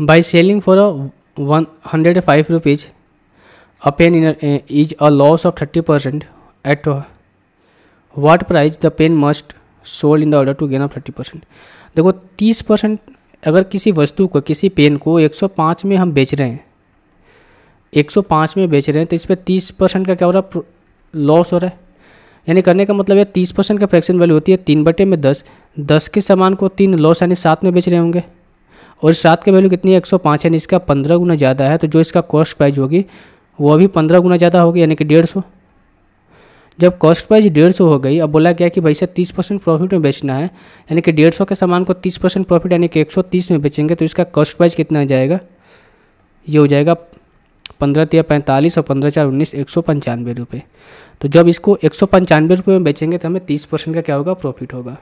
by selling for a 105 rupees a pen in a, uh, is a loss of 30% at uh, what price the pen must sold in the order to gain of 30% देखो 30% अगर किसी वस्तु को किसी pen को 105 में हम बेच रहे हैं 105 में बेच रहे हैं तो इस पर तीस परसेंट का क्या हो रहा है लॉस हो रहा है यानी करने का मतलब है तीस परसेंट का फ्रैक्शन वैल्यू होती है तीन बटे में दस दस के सामान को तीन लॉस यानी सात में बेच रहे होंगे और सात की वैल्यू कितनी है एक सौ पाँच यानी इसका पंद्रह गुना ज़्यादा है तो जो इसका कॉस्ट प्राइज होगी वो भी पंद्रह गुना ज़्यादा होगी यानी कि डेढ़ सौ जब कॉस्ट प्राइस डेढ़ सौ हो गई अब बोला गया कि भाई से तीस परसेंट प्रॉफिट में बेचना है यानी कि डेढ़ सौ के सामान को तीस परसेंट प्रॉफिट यानी कि एक सौ तीस में बेचेंगे तो इसका कॉस्ट प्राइस कितना आ जाएगा ये हो जाएगा पंद्रह तिया पैंतालीस और पंद्रह चार उन्नीस एक सौ पंचानवे रुपये तो जब इसको एक सौ पंचानवे रुपये में बेचेंगे तो हमें तीस परसेंट का क्या होगा प्रॉफिट होगा